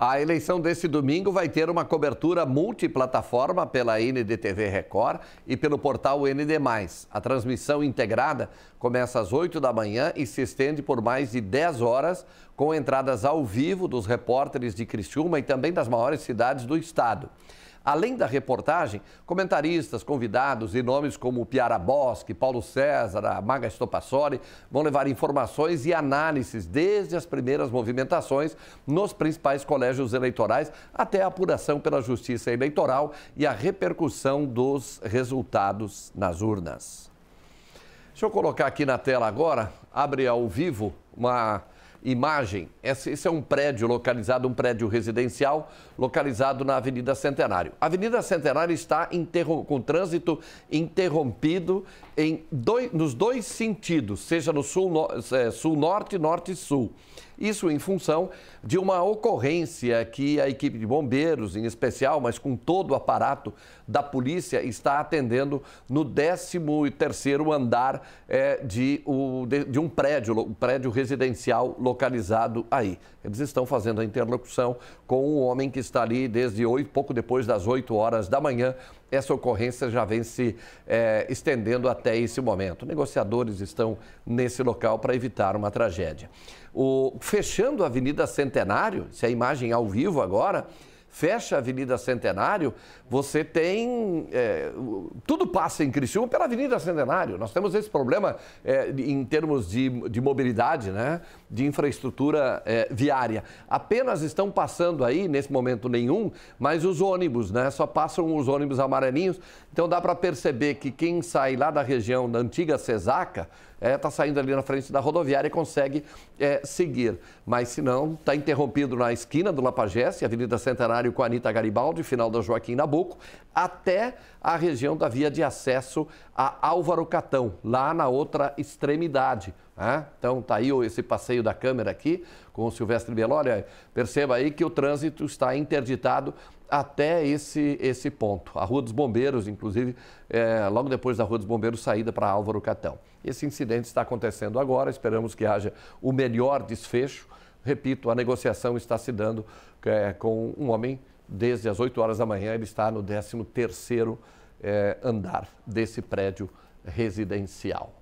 A eleição desse domingo vai ter uma cobertura multiplataforma pela NDTV Record e pelo portal ND. A transmissão integrada começa às 8 da manhã e se estende por mais de 10 horas, com entradas ao vivo dos repórteres de Criciúma e também das maiores cidades do estado. Além da reportagem, comentaristas, convidados e nomes como Piara Bosque, Paulo César, Maga Stopassori vão levar informações e análises desde as primeiras movimentações nos principais colégios eleitorais até a apuração pela Justiça Eleitoral e a repercussão dos resultados nas urnas. Deixa eu colocar aqui na tela agora, abre ao vivo uma imagem, esse é um prédio localizado, um prédio residencial, localizado na Avenida Centenário. A Avenida Centenário está com trânsito interrompido em dois, nos dois sentidos, seja no sul-norte, no, é, sul, norte, norte sul. Isso em função de uma ocorrência que a equipe de bombeiros, em especial, mas com todo o aparato da polícia, está atendendo no 13 andar é, de, o, de, de um prédio, um prédio residencial local localizado aí. Eles estão fazendo a interlocução com o um homem que está ali desde 8, pouco depois das 8 horas da manhã. Essa ocorrência já vem se é, estendendo até esse momento. Negociadores estão nesse local para evitar uma tragédia. O, fechando a Avenida Centenário, se a imagem é ao vivo agora, fecha a Avenida Centenário, você tem. É, tudo passa em Criciúma pela Avenida Centenário. Nós temos esse problema é, em termos de, de mobilidade, né? de infraestrutura é, viária. Apenas estão passando aí, nesse momento nenhum, mas os ônibus, né? Só passam os ônibus amarelinhos. Então dá para perceber que quem sai lá da região da antiga Cesaca está é, tá saindo ali na frente da rodoviária e consegue é, seguir. Mas se não, está interrompido na esquina do Lapagés, Avenida Centenário com a Anitta Garibaldi, final da Joaquim Nabuco, até a região da via de acesso a Álvaro Catão, lá na outra extremidade. Né? Então está aí esse passeio da câmera aqui com o Silvestre Belo. Olha, perceba aí que o trânsito está interditado até esse, esse ponto. A Rua dos Bombeiros, inclusive, é, logo depois da Rua dos Bombeiros, saída para Álvaro Catão. Esse incidente está acontecendo agora, esperamos que haja o melhor desfecho. Repito, a negociação está se dando é, com um homem desde as 8 horas da manhã, ele está no 13º é, andar desse prédio residencial.